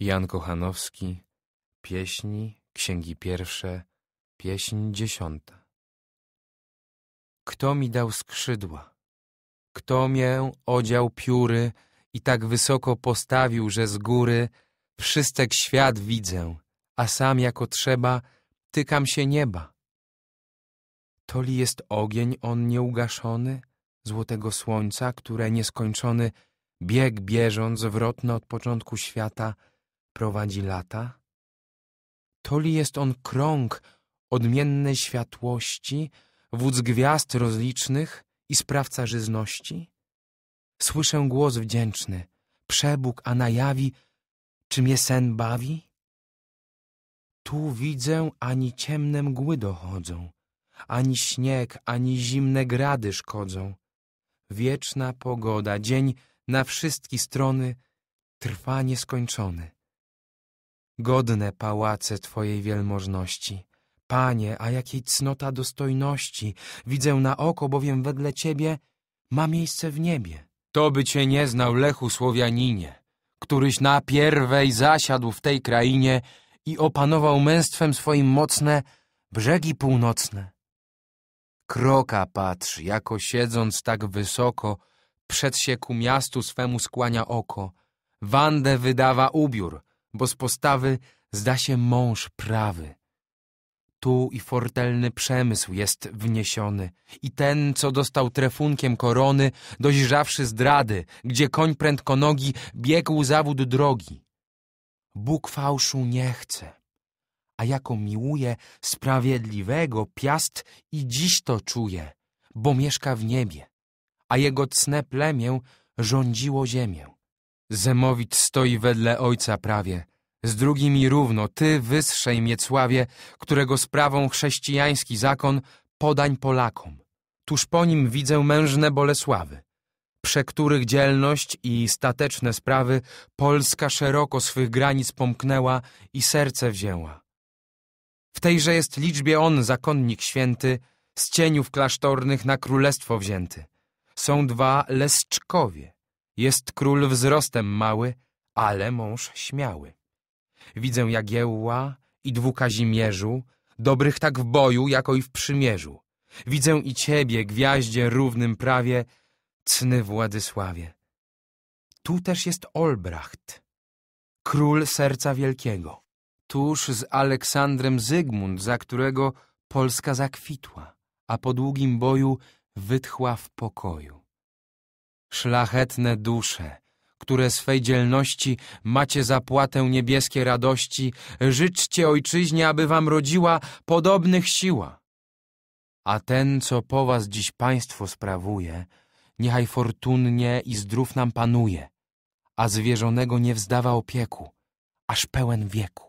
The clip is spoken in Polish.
Jan Kochanowski, Pieśni, Księgi Pierwsze, Pieśń Dziesiąta. Kto mi dał skrzydła? Kto mię odział pióry i tak wysoko postawił, że z góry wszystek świat widzę, a sam jako trzeba tykam się nieba? Toli jest ogień on nieugaszony, złotego słońca, które nieskończony bieg bieżąc wrotny od początku świata – prowadzi lata? Toli jest on krąg odmiennej światłości, wódz gwiazd rozlicznych i sprawca żyzności? Słyszę głos wdzięczny, przebóg, a na jawi, czy mnie sen bawi? Tu widzę, ani ciemne mgły dochodzą, ani śnieg, ani zimne grady szkodzą. Wieczna pogoda, dzień na wszystkie strony trwa nieskończony. Godne pałace Twojej wielmożności. Panie, a jakiej cnota dostojności, widzę na oko, bowiem wedle Ciebie ma miejsce w niebie. To by Cię nie znał, Lechu Słowianinie, któryś na pierwej zasiadł w tej krainie i opanował męstwem swoim mocne brzegi północne. Kroka patrz, jako siedząc tak wysoko, przed się ku miastu swemu skłania oko, Wandę wydawa ubiór, bo z postawy zda się mąż prawy. Tu i fortelny przemysł jest wniesiony i ten, co dostał trefunkiem korony, dojrzawszy zdrady, gdzie koń prędko nogi biegł zawód drogi. Bóg fałszu nie chce, a jako miłuje sprawiedliwego piast i dziś to czuje, bo mieszka w niebie, a jego cne plemię rządziło ziemię. Zemowit stoi wedle ojca prawie, z drugimi równo, ty wyższej Miecławie, którego sprawą chrześcijański zakon podań Polakom. Tuż po nim widzę mężne Bolesławy, prze których dzielność i stateczne sprawy Polska szeroko swych granic pomknęła i serce wzięła. W tejże jest liczbie on, zakonnik święty, z cieniów klasztornych na królestwo wzięty. Są dwa Leszczkowie, jest król wzrostem mały, ale mąż śmiały. Widzę Jagiełła i dwu Kazimierzu, dobrych tak w boju, jako i w przymierzu. Widzę i ciebie, gwiaździe równym prawie, cny Władysławie. Tu też jest Olbracht, król serca wielkiego, tuż z Aleksandrem Zygmunt, za którego Polska zakwitła, a po długim boju wytchła w pokoju. Szlachetne dusze, które swej dzielności macie zapłatę niebieskie radości, życzcie Ojczyźnie, aby wam rodziła podobnych siła. A ten, co po was dziś państwo sprawuje, niechaj fortunnie i zdrów nam panuje, a zwierzonego nie wzdawa opieku, aż pełen wieku.